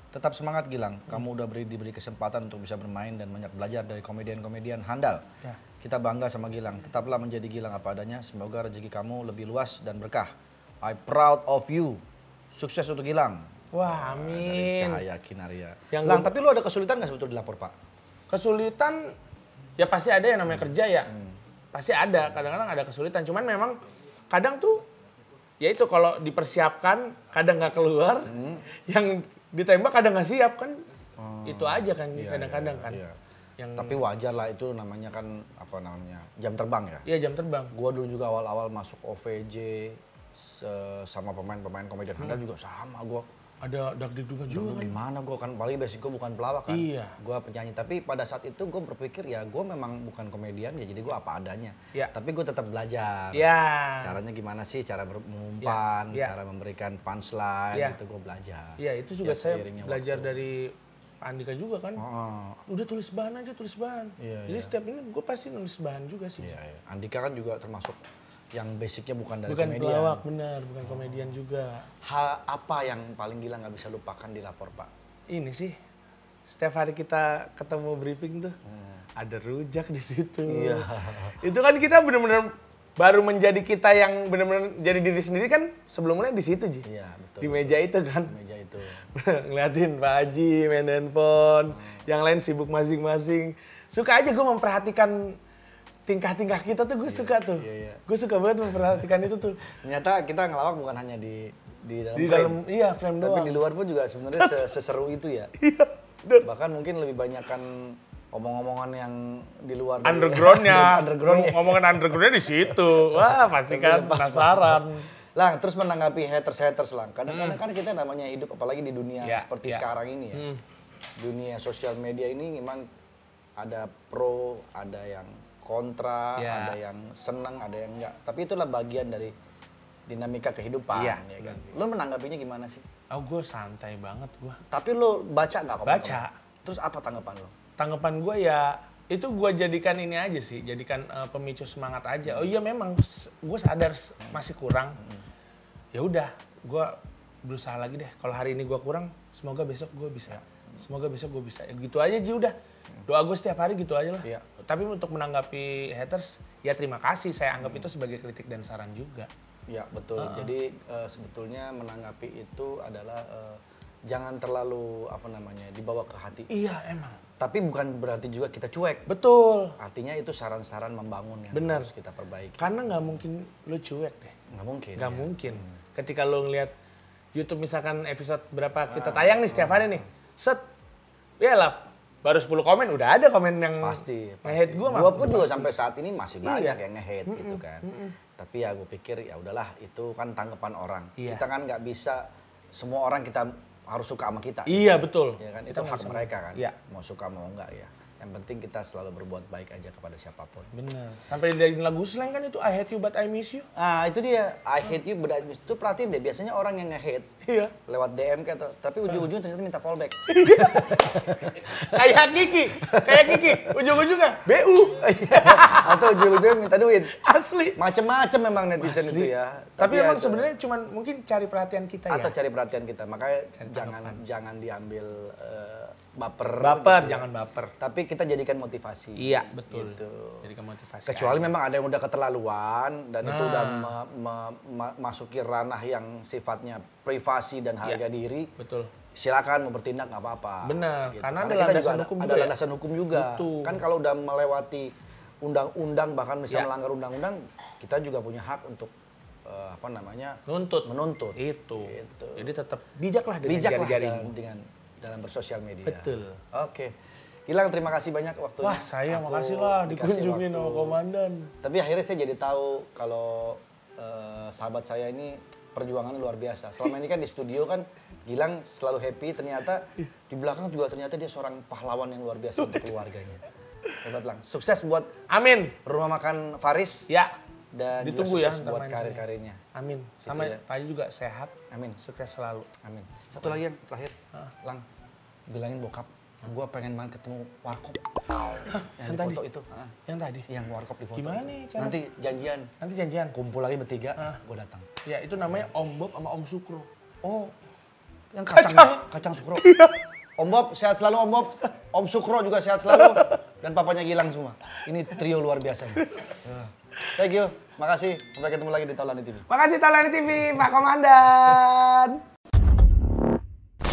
Tetap semangat Gilang, hmm. kamu udah beri, diberi kesempatan untuk bisa bermain dan banyak belajar dari komedian-komedian handal. Ya. Kita bangga sama Gilang, tetaplah menjadi Gilang apa adanya. Semoga rezeki kamu lebih luas dan berkah. I proud of you. Sukses untuk Gilang. Wah, nah, amin. Dari Cahaya Kinaria. Yang Lang, tapi lu ada kesulitan nggak sebetulnya dilapor, Pak? Kesulitan ya pasti ada yang namanya kerja ya. Hmm. Pasti ada, kadang-kadang ada kesulitan. Cuman memang kadang tuh ya itu kalau dipersiapkan kadang nggak keluar, hmm. yang ditembak kadang nggak siap kan. Hmm. Itu aja kan iya, iya, kadang-kadang ya, ya. kan. Ya. Yang... Tapi wajar lah itu namanya kan apa namanya? Jam terbang ya? Iya, jam terbang. Gua dulu juga awal-awal masuk OVJ sama pemain-pemain komedian hmm. handal juga sama gua ada dak juga juga. Gimana gue kan paling basic gue bukan pelawak kan. Iya. Gue penyanyi tapi pada saat itu gue berpikir ya gue memang bukan komedian ya jadi gue apa adanya. Iya. Tapi gue tetap belajar. Iya. Caranya gimana sih cara mengumpan, ya, ya. cara memberikan punchline ya. itu gue belajar. Iya itu juga ya, saya belajar waktu. dari Andika juga kan. Oh. Udah tulis bahan aja tulis bahan. Iya, jadi iya. setiap ini gue pasti nulis bahan juga sih. Iya, iya. Andika kan juga termasuk yang basicnya bukan dari bukan komedian. Bukan benar, bukan komedian juga. Hal apa yang paling gila nggak bisa lupakan di lapor pak? Ini sih setiap hari kita ketemu briefing tuh hmm. ada rujak di situ. Iya. Itu kan kita benar-benar baru menjadi kita yang benar-benar jadi diri sendiri kan sebelumnya di situ Ji. Iya, betul. Di meja itu kan. Di meja itu. Ngeliatin Pak Haji main handphone, hmm. yang lain sibuk masing-masing. Suka aja gue memperhatikan tingkah-tingkah kita tuh gue yeah, suka tuh. Yeah, yeah. Gue suka banget memperhatikan itu tuh. Ternyata kita ngelawak bukan hanya di di dalam di frame. iya, frame Tapi doang. di luar pun juga sebenarnya seseru itu ya. Iya. Bahkan mungkin lebih banyak kan omong-omongan yang di luar undergroundnya underground ngomongan undergroundnya di situ wah pasti kan penasaran lah terus menanggapi haters haters lah kadang-kadang hmm. kan kita namanya hidup apalagi di dunia yeah, seperti yeah. sekarang ini ya hmm. dunia sosial media ini memang ada pro ada yang kontra, yeah. ada yang senang, ada yang enggak. Tapi itulah bagian dari dinamika kehidupan yeah. Iya, ya kan. Lo menanggapinya gimana sih? Oh, gue santai banget gue. Tapi lo baca nggak Baca. Terus apa tanggapan lo? Tanggapan gue ya itu gue jadikan ini aja sih, jadikan uh, pemicu semangat aja. Oh iya memang gue sadar masih kurang. Hmm. Ya udah, gue berusaha lagi deh. Kalau hari ini gue kurang, semoga besok gue bisa. Semoga besok gue bisa. Ya gitu aja sih udah. Hmm. Doa gue setiap hari gitu aja lah. Iya tapi untuk menanggapi haters ya terima kasih saya anggap hmm. itu sebagai kritik dan saran juga ya betul uh -uh. jadi uh, sebetulnya menanggapi itu adalah uh, jangan terlalu apa namanya dibawa ke hati iya emang tapi bukan berarti juga kita cuek betul artinya itu saran-saran membangun yang benar harus kita perbaiki karena nggak mungkin lu cuek deh nggak mungkin nggak ya. mungkin hmm. ketika lu ngelihat YouTube misalkan episode berapa kita ah. tayang nih setiap hari nih set ya lah baru 10 komen udah ada komen yang pasti, pasti. gua hate gue gue pun juga sampai saat ini masih banyak iya. yang nge-hate gitu kan mm -mm. tapi ya gua pikir ya udahlah itu kan tanggapan orang iya. kita kan nggak bisa semua orang kita harus suka sama kita iya gitu. betul ya kan itu, itu hak mereka kan iya. mau suka mau enggak ya yang penting kita selalu berbuat baik aja kepada siapapun. Benar. Sampai dari lagu slang kan itu I hate you but I miss you. Ah, itu dia. I hate you but I miss you. Itu perhatiin deh, biasanya orang yang nge-hate iya. lewat DM kayak tuh. Tapi ujung ujung ternyata minta fallback. kayak Kiki, kayak Kiki. Ujung-ujungnya BU. Atau ujung-ujungnya minta duit. Asli. Macem-macem memang netizen Asli. itu ya. Tapi, Tapi emang ya, sebenarnya cuma mungkin cari perhatian kita Atau ya. Atau cari perhatian kita. Makanya jangan jangan diambil uh, baper. Baper, gitu. jangan baper. Tapi kita jadikan motivasi. Iya, betul. Gitu. Jadikan motivasi. Kecuali aja. memang ada yang udah keterlaluan dan nah. itu udah memasuki nah. me, me, ranah yang sifatnya privasi dan iya, harga iya. diri. Betul. Silakan mau bertindak nggak apa-apa. Benar. Gitu. Karena, Karena ada kita landasan juga hukum ada, juga. Ada ya. landasan ya? hukum juga. Kan kalau udah melewati undang-undang bahkan misalnya iya. melanggar undang-undang, kita juga punya hak untuk eh, apa namanya? menuntut. Menuntut. Itu. Gitu. Jadi tetap bijaklah dengan bijaklah jari-jari dengan dalam bersosial media. Betul. Oke. Okay. Gilang terima kasih banyak waktu Wah saya Aku makasih lah dikunjungi sama komandan. Tapi akhirnya saya jadi tahu kalau uh, sahabat saya ini perjuangan luar biasa. Selama ini kan di studio kan Gilang selalu happy, ternyata di belakang juga ternyata dia seorang pahlawan yang luar biasa untuk keluarganya. Hebat Lang. Sukses buat Amin. Rumah makan Faris. Ya. Dan ditunggu juga ya, sukses ya buat karir-karirnya. Amin. Gitu sama ya. Pak Haji juga sehat. Amin. Sukses selalu. Amin. Satu lagi yang terakhir, uh. Lang, bilangin bokap. Gue pengen banget ketemu warkop. Hah, yang, yang foto itu. Yang tadi? Yang warkop di foto. Gimana nih? Cara... Nanti janjian. Nanti janjian. Kumpul lagi bertiga, gue datang. Ya itu namanya iya. Om Bob sama Om Sukro. Oh, yang kacang. Kacang, kacang Sukro. Iya. Om Bob sehat selalu Om Bob. Om Sukro juga sehat selalu. dan papanya hilang semua. Ini trio luar biasa. Thank you. Makasih. Sampai ketemu lagi di Taulani TV. Makasih Taulani TV, Pak Komandan.